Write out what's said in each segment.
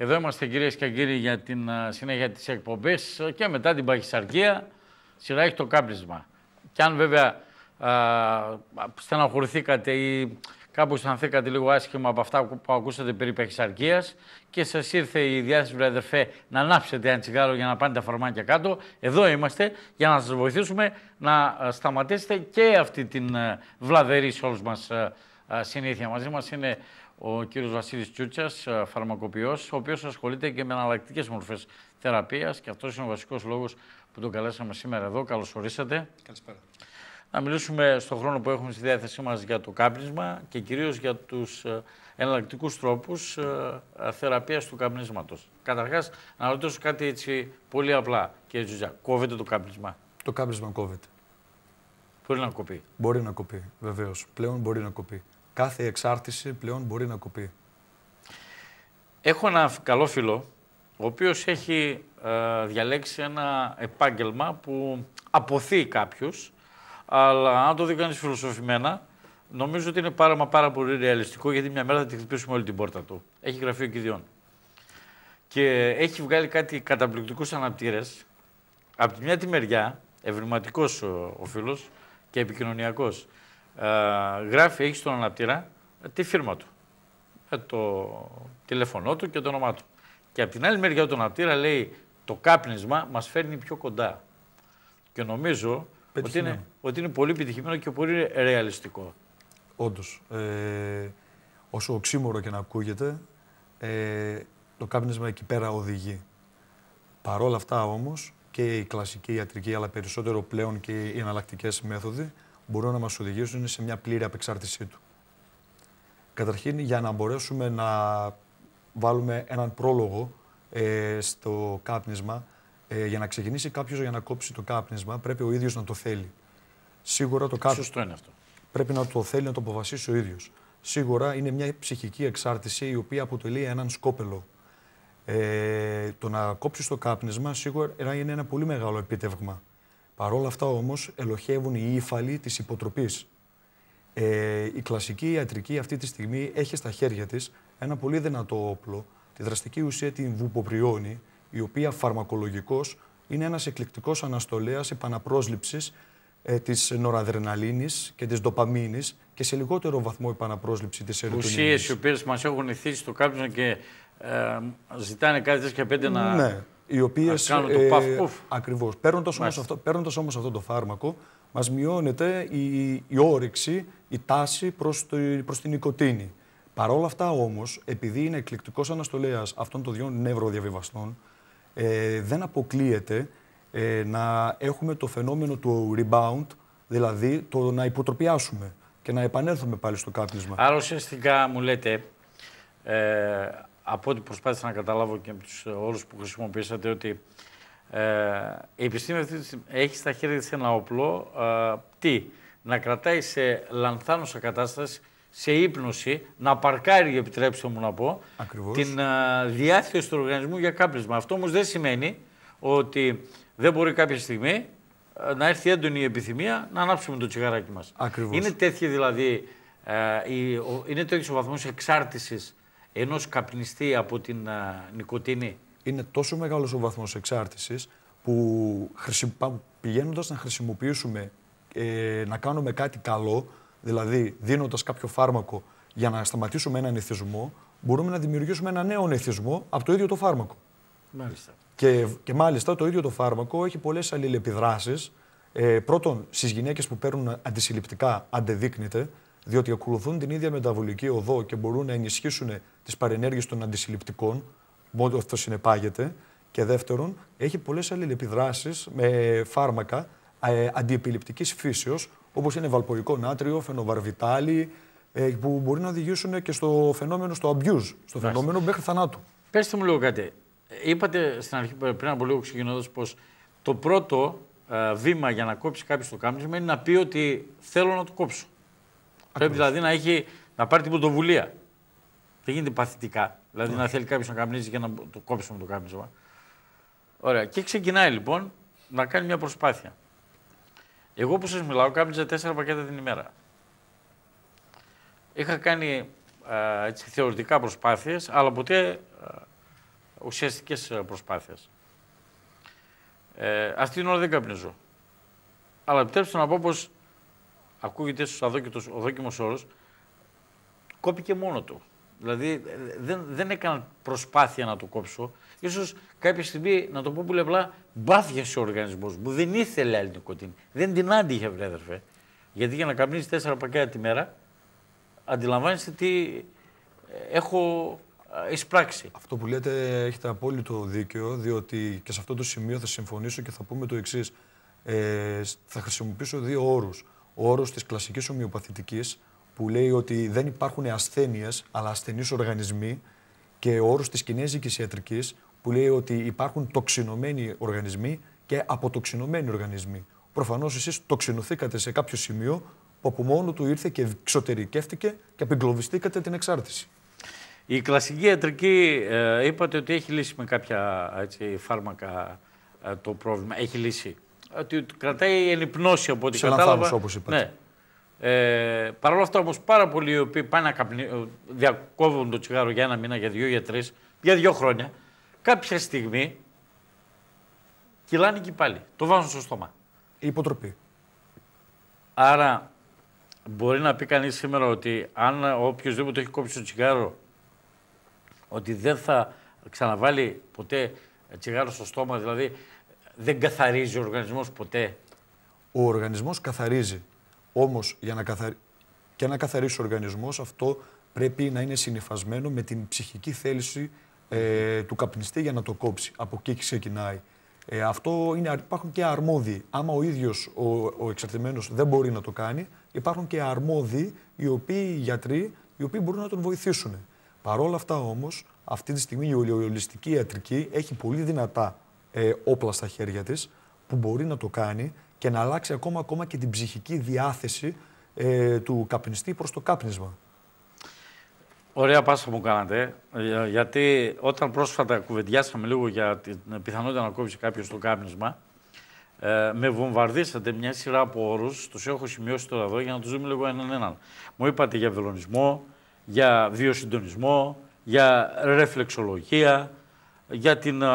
Εδώ είμαστε κυρίες και κύριοι για την συνέχεια της εκπομπής ε, και μετά την παχυσαρκία σειρά το κάπνισμα. Και αν βέβαια α, στεναχωρηθήκατε ή Κάπου αισθανθήκατε λίγο άσχημα από αυτά που ακούσατε περί παχυσαρκίας και σας ήρθε η διάθεση, Βρεδερφέ να ανάψετε ένα τσιγάρο για να πάνε τα φαρμάκια κάτω. Εδώ είμαστε για να σας βοηθήσουμε να ε, σταματήσετε και αυτή την ε, βλαδερή σε όλους μας ε, συνήθεια. Μαζί μας είναι ο κύριος Βασίλης Τσούτσας, φαρμακοποιός, ο οποίος ασχολείται και με αναλλακτικές μορφές θεραπείας. και αυτός είναι ο βασικός λόγος που τον καλέσαμε σήμερα εδώ. Καλώ ορίσατε. Καλησπέρα να μιλήσουμε στον χρόνο που έχουμε στη διάθεσή μας για το κάπνισμα και κυρίως για τους ε, εναλλακτικούς τρόπους ε, ε, θεραπείας του καπνίσματος. Καταρχάς, να ρωτήσω κάτι έτσι πολύ απλά, κύριε Τζουζιά. Κόβεται το κάπνισμα. Το κάπνισμα κόβεται. Μπορεί να κοπεί. Μπορεί να κοπεί, βεβαίως. Πλέον μπορεί να κοπεί. Κάθε εξάρτηση πλέον μπορεί να κοπεί. Έχω ένα καλό φίλο, ο οποίος έχει διαλέξει ένα επάγγελμα που αποθεί κάποιους αλλά αν το δει κανείς φιλοσοφημένα, νομίζω ότι είναι πάρα, μα πάρα πολύ ρεαλιστικό γιατί μια μέρα θα τη χτυπήσουμε όλη την πόρτα του. Έχει γραφείο κηδιών. Και έχει βγάλει κάτι καταπληκτικούς αναπτήρες. Από τη μια τη μεριά, ευρηματικός ο, ο φίλος και επικοινωνιακός. Ε, γράφει, έχει στον αναπτήρα τη φίρμα του. Ε, το τηλέφωνό του και το όνομά του. Και από την άλλη μεριά του αναπτήρα λέει το κάπνισμα μας φέρνει πιο κοντά. Και νομίζω ότι είναι, ναι. ότι είναι πολύ επιτυχημένο και πολύ ρεαλιστικό. Όντως. Ε, όσο οξύμορο και να ακούγεται, ε, το κάπνισμα εκεί πέρα οδηγεί. Παρ' όλα αυτά όμως και η κλασική ιατρική, αλλά περισσότερο πλέον και οι εναλλακτικές μέθοδοι μπορούν να μας οδηγήσουν σε μια πλήρη απεξάρτησή του. Καταρχήν, για να μπορέσουμε να βάλουμε έναν πρόλογο ε, στο κάπνισμα, ε, για να ξεκινήσει κάποιος για να κόψει το κάπνισμα, πρέπει ο ίδιος να το θέλει. Σίγουρα το κάπνισμα. Σωστό είναι αυτό. Πρέπει να το θέλει να το αποφασίσει ο ίδιος. Σίγουρα είναι μια ψυχική εξάρτηση η οποία αποτελεί έναν σκόπελο. Ε, το να κόψεις το κάπνισμα σίγουρα είναι ένα πολύ μεγάλο επίτευγμα. Παρ' όλα αυτά όμως ελοχεύουν οι ύφαλοι της υποτροπής. Ε, η κλασική ιατρική αυτή τη στιγμή έχει στα χέρια της ένα πολύ δυνατό όπλο, τη δραστική ουσία την βουποπριώνει, η οποία φαρμακολογικός είναι ένας εκλεκτικός αναστολέας επαναπρόσληψης ε, της νοραδρεναλίνης και της ντοπαμίνης και σε λιγότερο βαθμό επαναπρόσληψη της ερωτονίνης. Ουσίες οι οποίες μας έχουν ηθίσει στο κάποιον και ε, ζητάνε κάτι και πέντε να... Ναι. Οι οποίες. Ε, Ακριβώς. Παίρνοντας όμως αυτό, όμως αυτό το φάρμακο, μας μειώνεται η, όρεξη, η τάση προς προς την νοικοτήνη. Παρ' όλα αυτά όμως, επειδή είναι εκλεκτικός αναστολέας αυτών των δύο νευροδιαβιβαστών, ε, δεν αποκλείεται ε, να έχουμε το φαινόμενο του rebound, δηλαδή το να υποτροπιάσουμε και να επανέλθουμε πάλι στο κάπνισμα. Άρα ουσιαστικά μου λέτε, ε, από ό,τι προσπάθησα να καταλάβω και από τους όλους που χρησιμοποιήσατε, ότι ε, η επιστήμη αυτή έχει στα χέρια της ένα όπλο, ε, τι, να κρατάει σε λανθάνουσα κατάσταση σε ύπνωση να παρκάρει, επιτρέψτε μου να πω, την α, ε, διάθεση του οργανισμού για κάπνισμα. Αυτό όμως δεν σημαίνει ότι δεν μπορεί κάποια στιγμή ε, να έρθει έντονη η επιθυμία να ανάψουμε το τσιγαράκι μας. Είναι τέτοιο δηλαδή. η, ε, ο, είναι τέτοιος ο βαθμός εξάρτησης ενός καπνιστή από την νοικοτήνη. Είναι τόσο μεγάλος ο βαθμός εξάρτησης που πηγαίνοντας να χρησιμοποιήσουμε, να κάνουμε κάτι καλό, δηλαδή δίνοντας κάποιο φάρμακο για να σταματήσουμε έναν εθισμό, μπορούμε να δημιουργήσουμε ένα νέο εθισμό από το ίδιο το φάρμακο. Μάλιστα. Και, και μάλιστα το ίδιο το φάρμακο έχει πολλές αλληλεπιδράσεις. Ε, πρώτον, στις γυναίκες που παίρνουν αντισυλληπτικά αντεδείκνεται, διότι ακολουθούν την ίδια μεταβολική οδό και μπορούν να ενισχύσουν τις παρενέργειες των αντισυλληπτικών, μόνο αυτό συνεπάγεται. Και δεύτερον, έχει πολλές αλληλεπιδράσεις με φάρμακα ε, αντιεπιληπτικής φύσεως, όπως είναι βαλπορικό νάτριο, φαινοβαρβιτάλι, ε, που μπορεί να οδηγήσουν και στο φαινόμενο στο abuse, στο φαινόμενο μέχρι θανάτου. Πετε μου λίγο κάτι. Είπατε στην αρχή, πριν από λίγο ξεκινώντας, πως το πρώτο ε, βήμα για να κόψει κάποιος το κάπνισμα είναι να πει ότι θέλω να το κόψω. Πρέπει δηλαδή να, έχει, να πάρει την πρωτοβουλία. Δεν γίνεται παθητικά. Δηλαδή να ναι. θέλει κάποιος να καμπνίζει για να το κόψουμε το κάμισμα. Ωραία. Και ξεκινάει λοιπόν να κάνει μια προσπάθεια. Εγώ που σας μιλάω, κάμπιζα τέσσερα πακέτα την ημέρα. Είχα κάνει έτσι, θεωρητικά προσπάθειες, αλλά ποτέ ουσιαστικές προσπάθειες. Ε, αυτή την ώρα δεν καπνίζω. Αλλά επιτρέψτε να πω πως ακούγεται ίσως δόκιμος όρος, κόπηκε μόνο του. Δηλαδή δεν, δεν έκανα προσπάθεια να το κόψω. Ίσως κάποια στιγμή, να το πω πολύ απλά, μπάθιασε ο οργανισμός μου. Δεν ήθελε άλλη νοικοτήνη. Δεν την άντυχε, βρέδερφε. Γιατί για να καπνίζει τέσσερα πακέτα τη μέρα, αντιλαμβάνεστε τι ε, έχω εισπράξει. Αυτό που λέτε έχετε απόλυτο δίκιο, διότι και σε αυτό το σημείο θα συμφωνήσω και θα πούμε το εξής. Ε, θα χρησιμοποιήσω δύο όρους. Ο όρος της κλασικής ομοιοπαθητικής, που λέει ότι δεν υπάρχουν ασθένειες, αλλά ασθενείς οργανισμοί και ο όρος της κινέζικη ιατρικής που λέει ότι υπάρχουν τοξινωμένοι οργανισμοί και αποτοξινωμένοι οργανισμοί. Προφανώς εσείς τοξινωθήκατε σε κάποιο σημείο που από μόνο του ήρθε και εξωτερικεύτηκε και απεγκλωβιστήκατε την εξάρτηση. Η κλασική ιατρική ε, είπατε ότι έχει λύσει με κάποια έτσι, φάρμακα ε, το πρόβλημα. Έχει λύσει. Ότι κρατάει ενυπνώση από ό,τι κατάλαβα. Όπως είπατε. Ναι. Ε, Παρ' όλα αυτά όμως πάρα πολλοί οι οποίοι πάνε να ε, διακόβουν το τσιγάρο για ένα μήνα, για δύο, για τρεις, για δύο χρόνια, κάποια στιγμή κυλάνε και πάλι. Το βάζουν στο στόμα. Υποτροπή. Άρα μπορεί να πει κανείς σήμερα ότι αν οποιοδήποτε έχει κόψει το τσιγάρο ότι δεν θα ξαναβάλει ποτέ τσιγάρο στο στόμα, δηλαδή δεν καθαρίζει ο οργανισμός ποτέ. Ο οργανισμός καθαρίζει. Όμως, για να καθαρι... και να καθαρίσει ο οργανισμός, αυτό πρέπει να είναι συνεφασμένο με την ψυχική θέληση ε, του καπνιστή για να το κόψει. Από εκεί ξεκινάει. Ε, αυτό είναι, υπάρχουν και αρμόδιοι. Άμα ο ίδιος ο, ο δεν μπορεί να το κάνει, υπάρχουν και αρμόδιοι οι οποίοι οι γιατροί οι οποίοι μπορούν να τον βοηθήσουν. Παρ' όλα αυτά όμως, αυτή τη στιγμή η ολιστική ιατρική έχει πολύ δυνατά ε, όπλα στα χέρια της που μπορεί να το κάνει και να αλλάξει ακόμα, ακόμα και την ψυχική διάθεση ε, του καπνιστή προς το κάπνισμα. Ωραία πάσα μου κάνατε, ε, γιατί όταν πρόσφατα κουβεντιάσαμε λίγο για την πιθανότητα να κόψει κάποιος το κάπνισμα, ε, με βομβαρδίσατε μια σειρά από όρους, τους έχω σημειώσει τώρα εδώ για να τους δούμε λίγο έναν έναν. Μου είπατε για βελονισμό, για βιοσυντονισμό, για ρεφλεξολογία, για την, ε,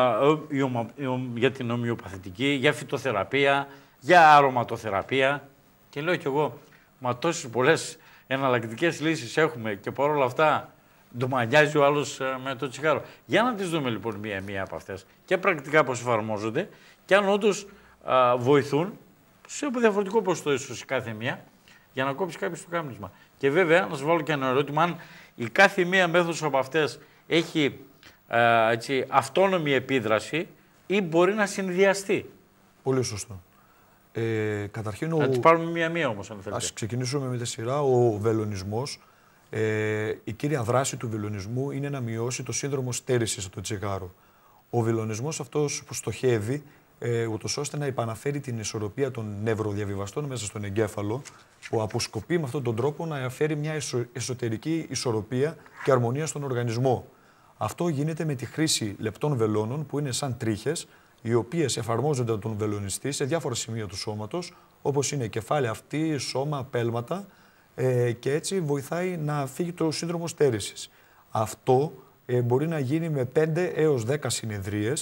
ε, ε, για την ομοιοπαθητική, για φυτοθεραπεία, για αρωματοθεραπεία. Και λέω κι εγώ, μα τόσες πολλές εναλλακτικές λύσεις έχουμε και παρόλα αυτά ντομανιάζει ο άλλος με το τσιγάρο. Για να τις δούμε λοιπόν μία-μία από αυτές και πρακτικά πώς εφαρμόζονται και αν όντως βοηθούν σε διαφορετικό ποσοστό ίσως κάθε μία για να κόψει κάποιος το κάμνισμα. Και βέβαια να σας βάλω και ένα ερώτημα, αν η κάθε μία μέθοδος από αυτές έχει ε, έτσι, αυτόνομη επίδραση ή μπορεί να συνδυαστεί. Πολύ σωστό. Ε, καταρχήν ο... Να τις πάρουμε μία-μία όμως αν θέλετε. Ας ξεκινήσουμε με τη σειρά. Ο βελονισμός, ε, η κύρια δράση του βελονισμού είναι να μειώσει το σύνδρομο στέρησης από το τσιγάρο. Ο βελονισμός αυτός που στοχεύει ε, ούτως ώστε να επαναφέρει την ισορροπία των νευροδιαβιβαστών μέσα στον εγκέφαλο, που αποσκοπεί με αυτόν τον τρόπο να φέρει μια εσωτερική ισορροπία και αρμονία στον οργανισμό. Αυτό γίνεται με τη χρήση λεπτών βελόνων που είναι σαν τρίχες, οι οποίες εφαρμόζονται από τον βελονιστή σε διάφορα σημεία του σώματος, όπως είναι κεφάλαια αυτή, σώμα, πέλματα, ε, και έτσι βοηθάει να φύγει το σύνδρομο στέρησης. Αυτό ε, μπορεί να γίνει με 5 έω 10 συνεδρίε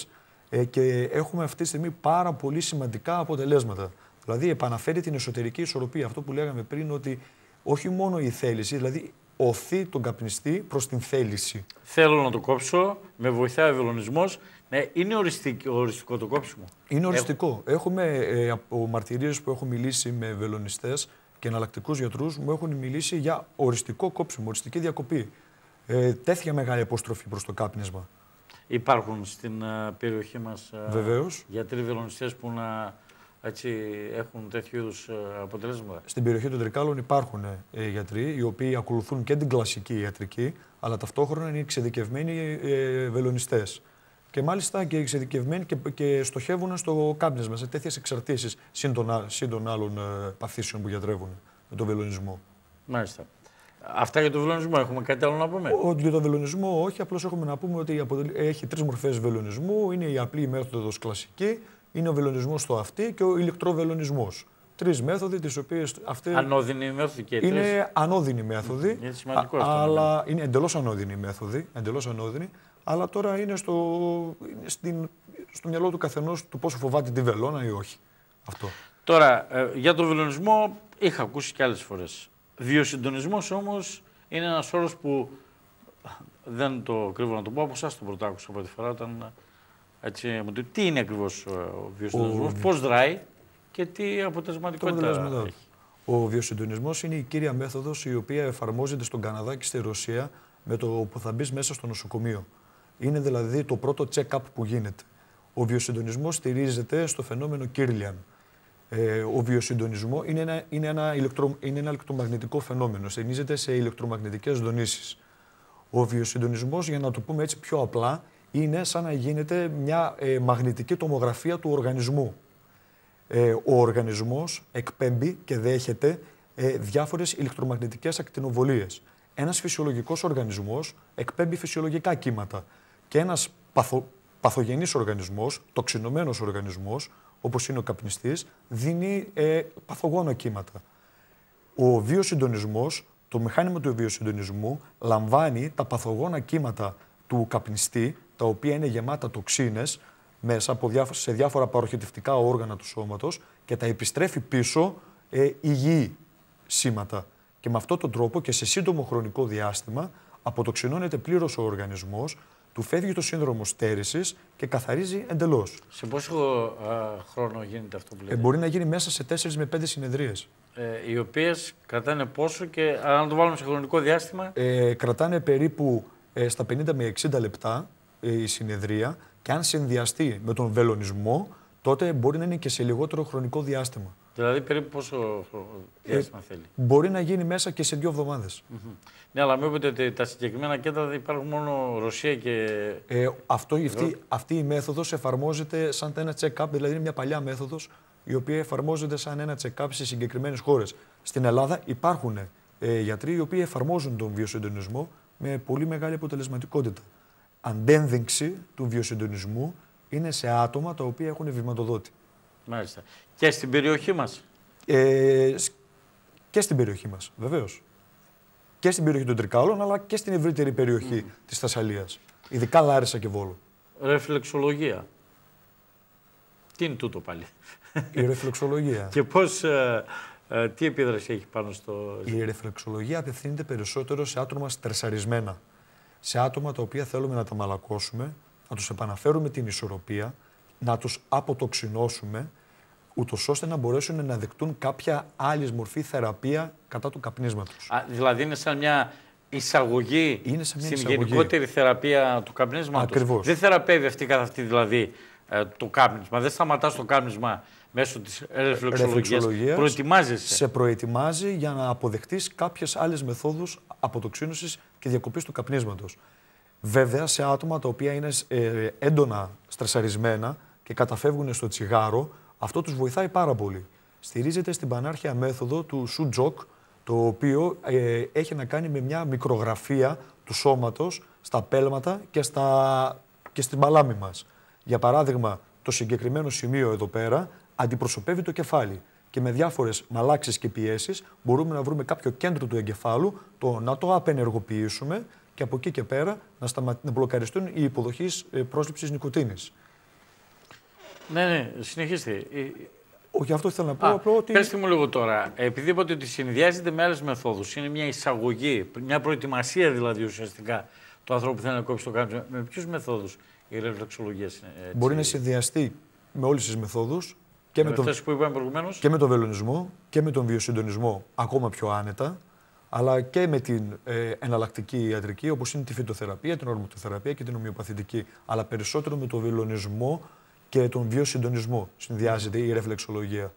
ε, και έχουμε αυτή τη στιγμή πάρα πολύ σημαντικά αποτελέσματα. Δηλαδή, επαναφέρει την εσωτερική ισορροπία. Αυτό που λέγαμε πριν, ότι όχι μόνο η θέληση, δηλαδή οθεί τον καπνιστή προς την θέληση. Θέλω να το κόψω, με βοηθάει ο βελονισμός. Ναι, είναι οριστικό, οριστικό το κόψιμο. Είναι ε, οριστικό. Έχουμε ε, από μαρτυρίες που έχω μιλήσει με βελονιστές και εναλλακτικούς γιατρούς, μου έχουν μιλήσει για οριστικό κόψιμο, οριστική διακοπή. Ε, τέτοια μεγάλη αποστροφή προς το κάπνισμα. Υπάρχουν στην ε, περιοχή μας γιατροί βελονιστές που να έτσι, έχουν τέτοιου είδους ε, αποτελέσματα. Στην περιοχή των Τρικάλων υπάρχουν ε, ε, γιατροί οι οποίοι ακολουθούν και την κλασική ιατρική, αλλά ταυτόχρονα είναι εξειδικευμένοι ε, βελονιστές. Και μάλιστα και εξειδικευμένοι και, στοχεύουν στο κάπνισμα. σε τέτοιες εξαρτήσεις σύν, των άλλων ε, παθήσεων που γιατρεύουν με τον βελονισμό. Μάλιστα. Αυτά για τον βελονισμό, έχουμε κάτι άλλο να πούμε. Ο, για τον βελονισμό, όχι. Απλώς έχουμε να πούμε ότι έχει τρεις μορφές βελονισμού. Είναι η απλή μέθοδος κλασική, είναι ο βελονισμός στο αυτή και ο ηλεκτροβελονισμός. Τρεις μέθοδοι, τις οποίες αυτέ. Ανώδυνη μέθοδοι και Είναι τρεις. ανώδυνη Είναι σημαντικό αυτό. Αλλά είναι εντελώς ανώδυνη μέθοδη, εντελώ ανώδυνη, αλλά τώρα είναι στο, στην, στο μυαλό του καθενός του πόσο φοβάται τη βελόνα ή όχι. Αυτό. Τώρα, ε, για τον βελονισμό είχα ακούσει και άλλες φορές. Βιοσυντονισμός όμως είναι ένας όρος που δεν το κρύβω να το πω από εσάς το πρωτάκουσα πρώτη φορά όταν έτσι, τι είναι ακριβώς ε, ο βιοσυντονισμός, πώς δράει και τι αποτελεσματικότητα έχει. Ο βιοσυντονισμός είναι η κύρια μέθοδος η οποία εφαρμόζεται στον Καναδά και στη Ρωσία με το που θα μπεις μέσα στο νοσοκομείο. Είναι δηλαδή το πρώτο check-up που γίνεται. Ο βιοσυντονισμός στηρίζεται στο φαινόμενο Κίρλιαν. Ε, ο βιοσυντονισμό είναι ένα, είναι, ένα ηλεκτρο, είναι ένα ηλεκτρομαγνητικό φαινόμενο. Στηρίζεται σε ηλεκτρομαγνητικές δονήσεις. Ο βιοσυντονισμός, για να το πούμε έτσι πιο απλά, είναι σαν να γίνεται μια ε, μαγνητική τομογραφία του οργανισμού. Ε, ο οργανισμός εκπέμπει και δέχεται ε, διάφορες ηλεκτρομαγνητικές ακτινοβολίες. Ένας φυσιολογικός οργανισμός εκπέμπει φυσιολογικά κύματα και ένας παθο, παθογενής οργανισμός, τοξινωμένος οργανισμός, όπως είναι ο καπνιστής, δίνει ε, παθογόνο κύματα. Ο βιοσυντονισμός, το μηχάνημα του βιοσυντονισμού, λαμβάνει τα παθογόνα κύματα του καπνιστή τα οποία είναι γεμάτα τοξίνες μέσα από διάφορα σε διάφορα παροχετευτικά όργανα του σώματος και τα επιστρέφει πίσω ε, υγιή σήματα. Και με αυτόν τον τρόπο και σε σύντομο χρονικό διάστημα αποτοξινώνεται πλήρως ο οργανισμός, του φεύγει το σύνδρομο στέρησης και καθαρίζει εντελώς. Σε πόσο χρόνο γίνεται αυτό που ε, λέτε. μπορεί να γίνει μέσα σε 4 με 5 συνεδρίες. Ε, οι οποίες κρατάνε πόσο και αν το βάλουμε σε χρονικό διάστημα. Ε, κρατάνε περίπου στα 50 με 60 λεπτά. Ε, η συνεδρία και αν συνδυαστεί με τον βελονισμό, τότε μπορεί να είναι και σε λιγότερο χρονικό διάστημα. Δηλαδή, περίπου πόσο ε, διάστημα ε, θέλει. Μπορεί να γίνει μέσα και σε δύο εβδομάδες. Ναι, αλλά με ότι τα συγκεκριμένα κέντρα δεν υπάρχουν μόνο Ρωσία και. Ε, αυτό, αυτή, αυτή η μέθοδος εφαρμόζεται σαν ένα check-up, δηλαδή είναι μια παλιά μέθοδος η οποία εφαρμόζεται σαν ένα check-up σε συγκεκριμένες χώρες. Στην Ελλάδα υπάρχουν ε, γιατροί οι οποίοι εφαρμόζουν τον βιοσυντονισμό με πολύ μεγάλη αποτελεσματικότητα αντένδειξη του βιοσυντονισμού είναι σε άτομα τα οποία έχουν βηματοδότη. Μάλιστα. Και στην περιοχή μας. Ε, και στην περιοχή μας, βεβαίως. Και στην περιοχή των Τρικάλων, αλλά και στην ευρύτερη περιοχή mm. της Θεσσαλίας. Ειδικά Λάρισα και Βόλου. Ρεφλεξολογία. Τι είναι τούτο πάλι. Η ρεφλεξολογία. και πώς, ε, ε, τι επίδραση έχει πάνω στο... Η ρεφλεξολογία απευθύνεται περισσότερο σε άτομα στρεσαρισμένα σε άτομα τα οποία θέλουμε να τα μαλακώσουμε, να τους επαναφέρουμε την ισορροπία, να τους αποτοξινώσουμε, ούτως ώστε να μπορέσουν να δεκτούν κάποια άλλη μορφή θεραπεία κατά του καπνίσματος. Α, δηλαδή είναι σαν μια εισαγωγή είναι σαν μια στην εισαγωγή. γενικότερη θεραπεία του καπνίσματος. Ακριβώς. Δεν θεραπεύει αυτή καθ' αυτή δηλαδή ε, το κάπνισμα. Δεν σταματάς το κάπνισμα μέσω της ρεφλεξολογία. Προετοιμάζεσαι. Σε προετοιμάζει για να αποδεχτείς κάποιες άλλες μεθόδους αποτοξίνωσης και διακοπής του καπνίσματος. Βέβαια, σε άτομα τα οποία είναι ε, έντονα στρεσαρισμένα και καταφεύγουν στο τσιγάρο, αυτό τους βοηθάει πάρα πολύ. Στηρίζεται στην πανάρχια μέθοδο του σουτζοκ, το οποίο ε, έχει να κάνει με μια μικρογραφία του σώματος στα πέλματα και, στα... και στην παλάμη μας. Για παράδειγμα, το συγκεκριμένο σημείο εδώ πέρα αντιπροσωπεύει το κεφάλι και με διάφορες μαλάξεις και πιέσεις μπορούμε να βρούμε κάποιο κέντρο του εγκεφάλου, το να το απενεργοποιήσουμε και από εκεί και πέρα να, σταμα... μπλοκαριστούν οι υποδοχή ε, πρόσληψης νοικοτήνη. Ναι, ναι, συνεχίστε. Ε, ε, Όχι, αυτό ήθελα να πω. Α, ότι... μου λίγο τώρα, επειδή είπατε ότι συνδυάζεται με άλλες μεθόδους, είναι μια εισαγωγή, μια προετοιμασία δηλαδή ουσιαστικά του ανθρώπου που θέλει να κόψει το κάμπι. Με ποιους μεθόδους η ρεφλεξολογίε είναι. Μπορεί να συνδυαστεί με όλες τις μεθόδους και με, τον... που και με τον βελονισμό και με τον βιοσυντονισμό ακόμα πιο άνετα, αλλά και με την ε, εναλλακτική ιατρική, όπως είναι τη φυτοθεραπεία, την ορμοτοθεραπεία και την ομοιοπαθητική. Αλλά περισσότερο με τον βελονισμό και τον βιοσυντονισμό συνδυάζεται η ρεφλεξολογία.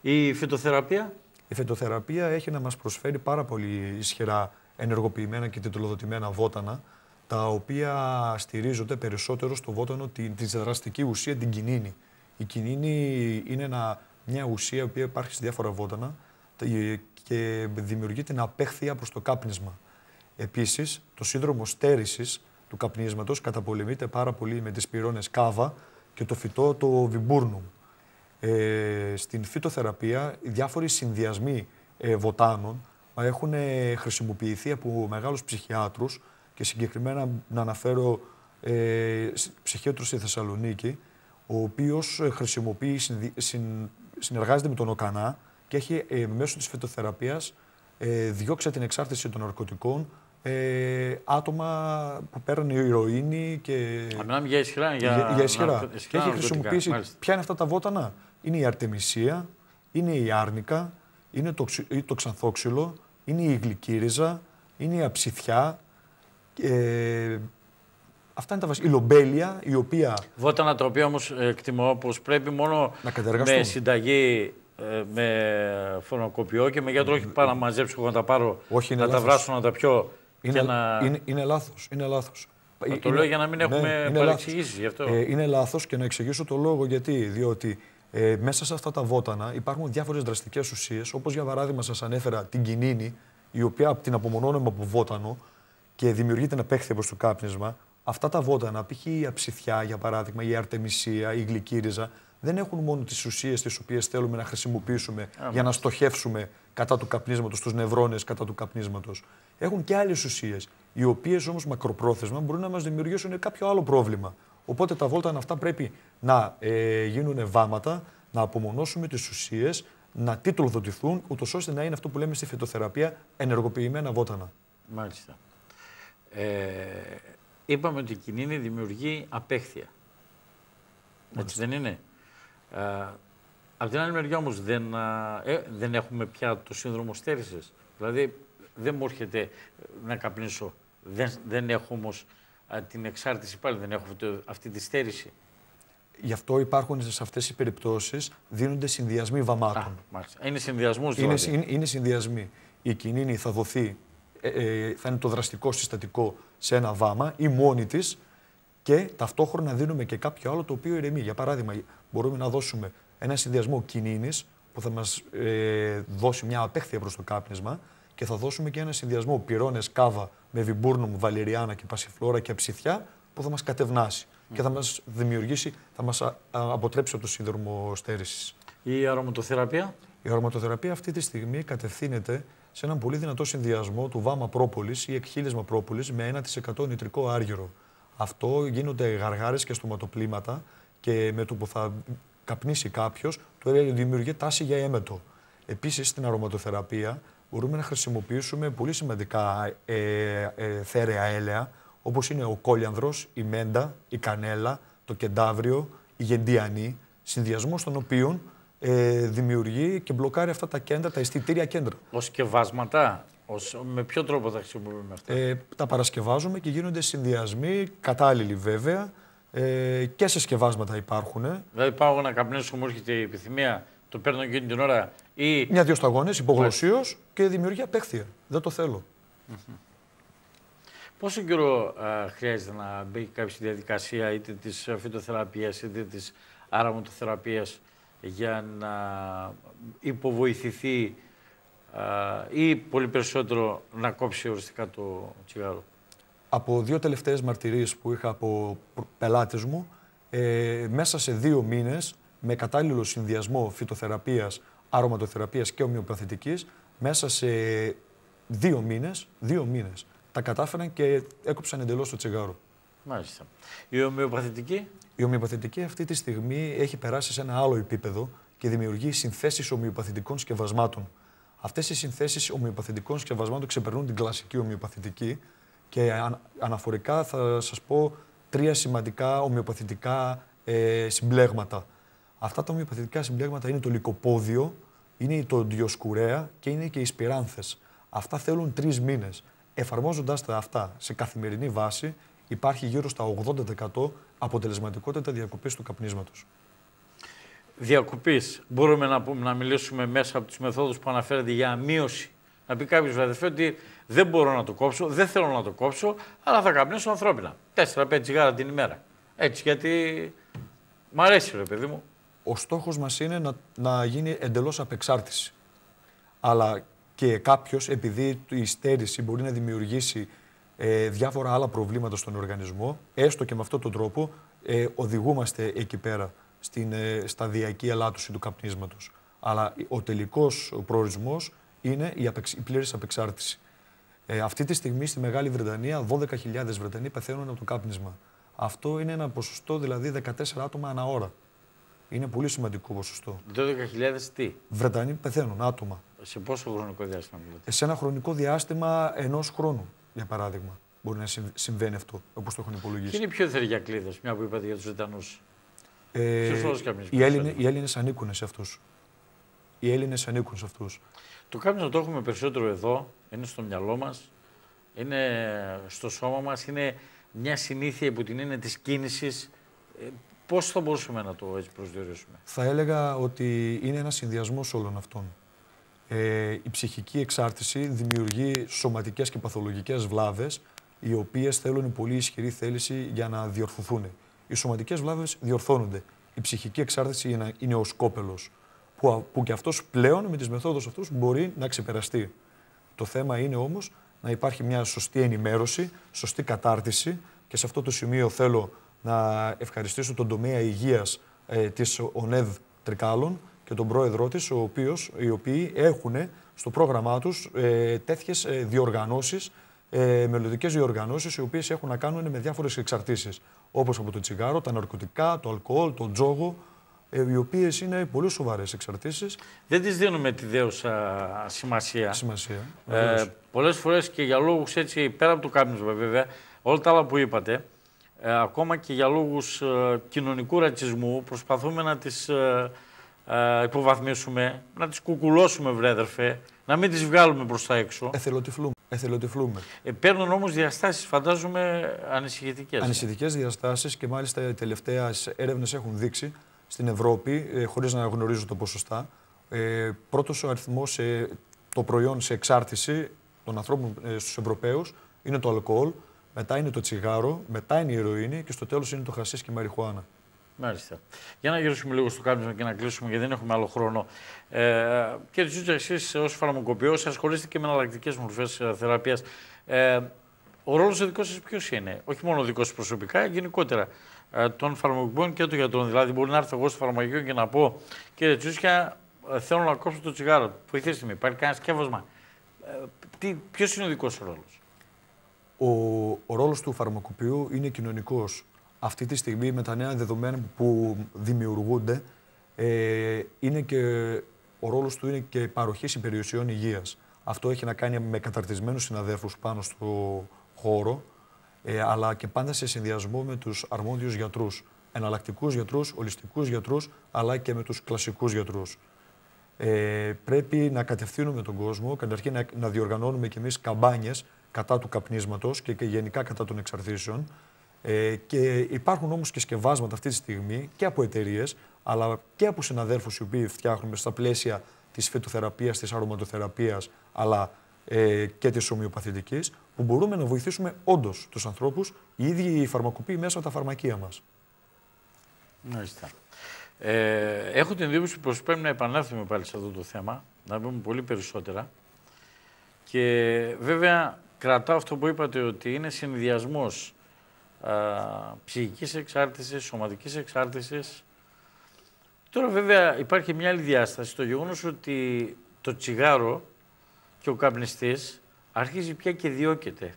Η φυτοθεραπεία. Η φυτοθεραπεία έχει να μας προσφέρει πάρα πολύ ισχυρά ενεργοποιημένα και τιτλοδοτημένα βότανα, τα οποία στηρίζονται περισσότερο στο βότανο, τη δραστική ουσία, την κινήνη. Η κοινή είναι μια ουσία που υπάρχει σε διάφορα βότανα και δημιουργεί την απέχθεια προς το κάπνισμα. Επίσης, το σύνδρομο στέρησης του καπνίσματος καταπολεμείται πάρα πολύ με τις πυρώνες κάβα και το φυτό το βιμπούρνουμ. Ε, στην φυτοθεραπεία, οι διάφοροι συνδυασμοί ε, βοτάνων έχουν ε, χρησιμοποιηθεί από μεγάλους ψυχιάτρους και συγκεκριμένα να αναφέρω ε, ψυχίατρους στη Θεσσαλονίκη, ο οποίος ε, χρησιμοποιεί, συνεργάζεται με τον Οκανά και έχει ε, μέσω της φετοθεραπεία, ε, διώξει την εξάρτηση των ναρκωτικών άτομα που παίρνουν ηρωίνη και. Μιλάμε για ισχυρά. Για, για, ισχυρά. και έχει χρησιμοποιήσει. Ποια είναι αυτά τα βότανα, Είναι η αρτεμισία, είναι η άρνικα, είναι το, το ξανθόξυλο, είναι η γλυκύριζα, είναι η αψιθιά. Αυτά είναι τα βασικά. Η λομπέλια, η οποία. Βότα ανατροπή όμως ε, εκτιμώ πως πρέπει μόνο να με συνταγή ε, με φωνοκοπιό και με γιατρό. Όχι πάρα να μαζέψω εγώ να τα πάρω, όχι, να λάθος. τα βράσω, να τα πιω. Είναι, να... είναι, είναι λάθος. Είναι λάθος. το ε, είναι, λέω για να μην ναι, έχουμε ναι, παρεξηγήσει γι' αυτό. Ε, είναι λάθος και να εξηγήσω το λόγο γιατί. Διότι ε, μέσα σε αυτά τα βότανα υπάρχουν διάφορες δραστικές ουσίες, όπως για παράδειγμα σας ανέφερα την κινίνη, η οποία την απομονώνουμε από βότανο και δημιουργείται ένα παίχτη προς το κάπνισμα, αυτά τα βότανα, π.χ. η αψιθιά για παράδειγμα, η αρτεμισία, η γλυκύριζα, δεν έχουν μόνο τις ουσίες τις οποίες θέλουμε να χρησιμοποιήσουμε για να στοχεύσουμε κατά του καπνίσματος, τους νευρώνες κατά του καπνίσματος. Έχουν και άλλες ουσίες, οι οποίες όμως μακροπρόθεσμα μπορούν να μας δημιουργήσουν κάποιο άλλο πρόβλημα. Οπότε τα βότανα αυτά πρέπει να ε, γίνουν βάματα, να απομονώσουμε τις ουσίες, να τίτλοδοτηθούν, ούτως ώστε να είναι αυτό που λέμε στη φυτοθεραπεία ενεργοποιημένα βότανα. Μάλιστα. Ε, είπαμε ότι η κοινή δημιουργεί απέχθεια. Έτσι δεν είναι. Ε, την άλλη μεριά όμως δεν, ε, δεν έχουμε πια το σύνδρομο στέρησης. Δηλαδή δεν μου έρχεται να καπνίσω. Δεν, δεν έχω όμως την εξάρτηση πάλι, δεν έχω αυτή τη στέρηση. Γι' αυτό υπάρχουν σε αυτές τι περιπτώσεις δίνονται συνδυασμοί βαμάτων. Είναι συνδυασμός δηλαδή. Είναι, είναι συνδυασμοί. Η κοινή θα δοθεί ε, ε, θα είναι το δραστικό συστατικό σε ένα βάμα ή μόνη της και ταυτόχρονα δίνουμε και κάποιο άλλο το οποίο ηρεμεί. Για παράδειγμα, μπορούμε να δώσουμε ένα συνδυασμό κινήνης που θα μας ε, δώσει μια απέχθεια προς το κάπνισμα και θα δώσουμε και ένα συνδυασμό πυρώνες κάβα με βιμπούρνουμ, βαλεριάνα και πασιφλόρα και ψηθιά που θα μας κατευνάσει και θα μας δημιουργήσει, θα μας αποτρέψει από το σύνδρομο στέρησης. Η αρωματοθεραπεία. Η αρωματοθεραπεία αυτή τη στιγμή κατευθύνεται σε έναν πολύ δυνατό συνδυασμό του βάμα πρόπολης ή εκχύλισμα πρόπολη με 1% νητρικό άργυρο. Αυτό γίνονται γαργάρες και στοματοπλήματα και με το που θα καπνίσει κάποιος, έργο δημιουργεί τάση για έμετο. Επίσης, στην αρωματοθεραπεία μπορούμε να χρησιμοποιήσουμε πολύ σημαντικά ε, ε έλαια, όπως είναι ο κόλιανδρος, η μέντα, η κανέλα, το κεντάβριο, η γεντιανή, συνδυασμό των οποίων ε, δημιουργεί και μπλοκάρει αυτά τα κέντρα, τα αισθητήρια κέντρα. Ως σκευάσματα, ως, με ποιο τρόπο τα χρησιμοποιούμε αυτά. Ε, τα παρασκευάζουμε και γίνονται συνδυασμοί, κατάλληλοι βέβαια, ε, και σε σκευάσματα υπάρχουν. Δηλαδή πάω να καπνίσω, μου έρχεται η επιθυμία, το παίρνω εκείνη την ώρα. Ή... Μια-δύο σταγόνες, υπογλωσσίω και δημιουργεί απέχθεια. Δεν το θέλω. Πόσο καιρό χρειάζεται να μπει κάποια διαδικασία είτε της φυτοθεραπείας είτε της άραμοτοθεραπεία για να υποβοηθηθεί ή πολύ περισσότερο να κόψει οριστικά το τσιγάρο. Από δύο τελευταίες μαρτυρίες που είχα από πελάτες μου, ε, μέσα σε δύο μήνες, με κατάλληλο συνδυασμό φυτοθεραπείας, αρωματοθεραπείας και ομοιοπαθητικής, μέσα σε δύο μήνες, δύο μήνες, τα κατάφεραν και έκοψαν εντελώς το τσιγάρο. Μάλιστα. Η ομοιοπαθητική. Η ομοιοπαθητική αυτή τη στιγμή έχει περάσει σε ένα άλλο επίπεδο και δημιουργεί συνθέσεις ομοιοπαθητικών σκευασμάτων. Αυτές οι συνθέσεις ομοιοπαθητικών σκευασμάτων ξεπερνούν την κλασική ομοιοπαθητική και αναφορικά θα σας πω τρία σημαντικά ομοιοπαθητικά ε, συμπλέγματα. Αυτά τα ομοιοπαθητικά συμπλέγματα είναι το λικοπόδιο, είναι το διοσκουρέα και είναι και οι σπηράνθε. Αυτά θέλουν τρεις μήνες. Εφαρμόζοντα τα αυτά σε καθημερινή βάση, υπάρχει γύρω στα 80% αποτελεσματικότητα διακοπής του καπνίσματος. Διακοπής. Μπορούμε να, μιλήσουμε μέσα από τις μεθόδους που αναφέρεται για μείωση. Να πει κάποιος βαδεφέ ότι δεν μπορώ να το κόψω, δεν θέλω να το κόψω, αλλά θα καπνίσω ανθρώπινα. 4-5 τσιγάρα την ημέρα. Έτσι, γιατί μ' αρέσει, ρε παιδί μου. Ο στόχος μας είναι να, γίνει εντελώς απεξάρτηση. Αλλά και κάποιος, επειδή η στέρηση μπορεί να δημιουργήσει ε, διάφορα άλλα προβλήματα στον οργανισμό, έστω και με αυτόν τον τρόπο ε, οδηγούμαστε εκεί πέρα στην ε, σταδιακή ελάττωση του καπνίσματος. Αλλά ο τελικός προορισμός είναι η, απεξ, η πλήρης απεξάρτηση. Ε, αυτή τη στιγμή στη Μεγάλη Βρετανία 12.000 Βρετανοί πεθαίνουν από το κάπνισμα. Αυτό είναι ένα ποσοστό δηλαδή 14 άτομα ανά ώρα. Είναι πολύ σημαντικό ποσοστό. 12.000 τι. Βρετανοί πεθαίνουν άτομα. Σε πόσο χρονικό διάστημα Σε ένα χρονικό διάστημα ενός χρόνου για παράδειγμα. Μπορεί να συμβαίνει αυτό, όπως το έχουν υπολογίσει. Τι είναι πιο κλίδα, μια που είπατε για τους Ιταλού. Ε, οι οι Έλληνες ανήκουν σε αυτούς. Οι Έλληνες ανήκουν σε αυτούς. Το να το έχουμε περισσότερο εδώ, είναι στο μυαλό μας, είναι στο σώμα μας, είναι μια συνήθεια που την είναι της κίνησης. Ε, Πώς θα μπορούσαμε να το έτσι προσδιορίσουμε, Θα έλεγα ότι είναι ένας συνδυασμός όλων αυτών. Ε, η ψυχική εξάρτηση δημιουργεί σωματικές και παθολογικές βλάβες, οι οποίες θέλουν πολύ ισχυρή θέληση για να διορθωθούν. Οι σωματικές βλάβες διορθώνονται. Η ψυχική εξάρτηση είναι ο σκόπελος, που, που και αυτός πλέον με τις μεθόδους αυτούς μπορεί να ξεπεραστεί. Το θέμα είναι όμως να υπάρχει μια σωστή ενημέρωση, σωστή κατάρτιση και σε αυτό το σημείο θέλω να ευχαριστήσω τον τομέα υγείας ε, της ΟΝΕΔ Τρικάλων, και τον πρόεδρό της, οι οποίοι έχουν στο πρόγραμμά τους ε, τέτοιες διοργανώσεις, ε, ε μελλοντικές διοργανώσεις, οι οποίες έχουν να κάνουν με διάφορες εξαρτήσεις. Όπως από το τσιγάρο, τα ναρκωτικά, το αλκοόλ, τον τζόγο, ε, οι οποίες είναι πολύ σοβαρές εξαρτήσεις. Δεν τις δίνουμε τη δέουσα σημασία. Σημασία. Ε, Πολλές φορές και για λόγους έτσι, πέρα από το κάπνισμα βέβαια, όλα τα άλλα που είπατε, ε, ακόμα και για λόγους ε, κοινωνικού ρατσισμού, προσπαθούμε να τις ε, υποβαθμίσουμε, να τις κουκουλώσουμε βρέδερφε, να μην τις βγάλουμε προς τα έξω. Εθελοτυφλούμε. Εθελοτυφλούμε. Ε, παίρνουν όμως διαστάσεις, φαντάζομαι, ανησυχητικές. Ανησυχητικές διαστάσεις και μάλιστα οι τελευταίες έρευνες έχουν δείξει στην Ευρώπη, ε, χωρίς να γνωρίζω το ποσοστά, ε, πρώτος ο αριθμός το προϊόν σε εξάρτηση των ανθρώπων ε, στους Ευρωπαίους είναι το αλκοόλ, μετά είναι το τσιγάρο, μετά είναι η ηρωίνη και στο τέλος είναι το χασίς και η μαριχουάνα. Μάλιστα. Για να γυρίσουμε λίγο στο κάλυψμα και να κλείσουμε, γιατί δεν έχουμε άλλο χρόνο. Ε, κύριε Τζούτσα, εσείς ως φαρμακοποιός ασχολείστε και με εναλλακτικές μορφές ε, θεραπείας. Ε, ο ρόλος ο δικός σας ποιος είναι, όχι μόνο ο δικός προσωπικά, γενικότερα ε, των φαρμακοποιών και των γιατρών. Δηλαδή, μπορεί να έρθω εγώ στο φαρμακείο και να πω, κύριε Τσούσια, ε, θέλω να κόψω το τσιγάρο. Βοηθήστε με, υπάρχει κανένα σκεύασμα. Ε, ποιος είναι ο δικός ρόλος. Ο, ο ρόλος του φαρμακοποιού είναι κοινωνικός αυτή τη στιγμή με τα νέα δεδομένα που δημιουργούνται, ε, είναι και, ο ρόλος του είναι και παροχή υπηρεσιών υγείας. Αυτό έχει να κάνει με καταρτισμένους συναδέλφου πάνω στο χώρο, ε, αλλά και πάντα σε συνδυασμό με τους αρμόδιους γιατρούς, εναλλακτικούς γιατρούς, ολιστικούς γιατρούς, αλλά και με τους κλασικούς γιατρούς. Ε, πρέπει να κατευθύνουμε τον κόσμο, καταρχήν να, να διοργανώνουμε κι εμείς καμπάνιες κατά του καπνίσματος και, και γενικά κατά των εξαρτήσεων, ε, και υπάρχουν όμως και σκευάσματα αυτή τη στιγμή και από εταιρείες, αλλά και από συναδέλφους οι οποίοι φτιάχνουμε στα πλαίσια της φετοθεραπεία, της αρωματοθεραπείας, αλλά ε, και της ομοιοπαθητικής, που μπορούμε να βοηθήσουμε όντως τους ανθρώπους, οι ίδιοι οι φαρμακοποιοί μέσα από τα φαρμακεία μας. Μάλιστα. Ε, έχω την εντύπωση πως πρέπει να επανέλθουμε πάλι σε αυτό το θέμα, να πούμε πολύ περισσότερα. Και βέβαια κρατάω αυτό που είπατε ότι είναι συνδυασμός ε, ψυχικής εξάρτησης, σωματικής εξάρτησης. Τώρα βέβαια υπάρχει μια άλλη διάσταση, το γεγονός ότι το τσιγάρο και ο καπνιστής αρχίζει πια και διώκεται.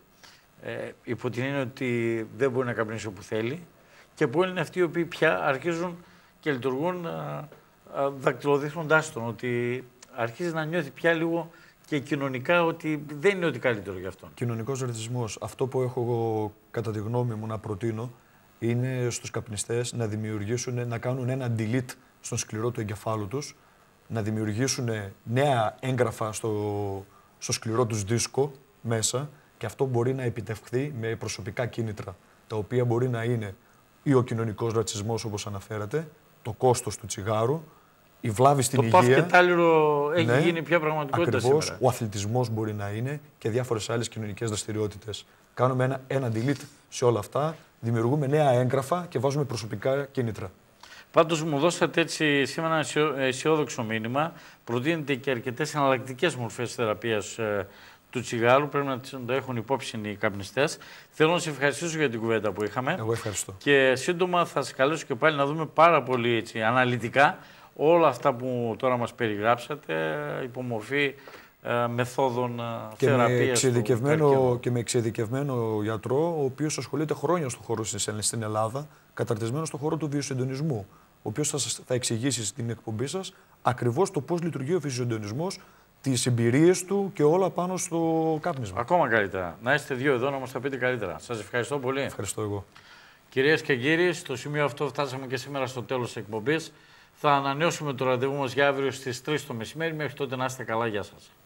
Ε, υπό την έννοια ότι δεν μπορεί να καπνίσει όπου θέλει και πολλοί είναι αυτοί οι οποίοι πια αρχίζουν και λειτουργούν ε, ε, δακτυλοδείχνοντάς τον, ότι αρχίζει να νιώθει πια λίγο και κοινωνικά ότι δεν είναι ότι καλύτερο για αυτόν. Κοινωνικός ρεθισμό. Αυτό που έχω εγώ, κατά τη γνώμη μου, να προτείνω είναι στους καπνιστές να δημιουργήσουν, να κάνουν ένα delete στον σκληρό του εγκεφάλου τους, να δημιουργήσουν νέα έγγραφα στο, σκληρό τους δίσκο μέσα και αυτό μπορεί να επιτευχθεί με προσωπικά κίνητρα, τα οποία μπορεί να είναι ή ο κοινωνικός ρατσισμός, όπως αναφέρατε, το κόστος του τσιγάρου, η βλάβη στην το υγεία. Το παύκετάλιρο έχει ναι, γίνει πια πραγματικότητα ακριβώς, σήμερα. Ο αθλητισμός μπορεί να είναι και διάφορες άλλες κοινωνικές δραστηριότητες. Κάνουμε ένα, ένα delete σε όλα αυτά, δημιουργούμε νέα έγγραφα και βάζουμε προσωπικά κίνητρα. Πάντως μου δώσατε έτσι σήμερα ένα αισιόδοξο μήνυμα. Προτείνετε και αρκετές εναλλακτικές μορφές θεραπείας ε, του τσιγάρου. Πρέπει να το έχουν υπόψη οι καπνιστές. Θέλω να σε ευχαριστήσω για την κουβέντα που είχαμε. Εγώ ευχαριστώ. Και σύντομα θα σα καλέσω και πάλι να δούμε πάρα πολύ έτσι, αναλυτικά όλα αυτά που τώρα μας περιγράψατε υπομορφή ε, μεθόδων ε, και θεραπείας με εξειδικευμένο, Και με εξειδικευμένο γιατρό, ο οποίος ασχολείται χρόνια στον χώρο στην Ελλάδα, καταρτισμένος στο χώρο του βιοσυντονισμού, ο οποίος θα, σας, θα εξηγήσει στην εκπομπή σας ακριβώς το πώς λειτουργεί ο βιοσυντονισμός, τις εμπειρίες του και όλα πάνω στο κάπνισμα. Ακόμα καλύτερα. Να είστε δύο εδώ να μας τα πείτε καλύτερα. Σας ευχαριστώ πολύ. Ευχαριστώ εγώ. Κυρίες και κύριοι, στο σημείο αυτό φτάσαμε και σήμερα στο τέλος της εκπομπής. Θα ανανεώσουμε το ραντεβού μας για αύριο στις 3 το μεσημέρι. Μέχρι τότε να είστε καλά. Γεια σας.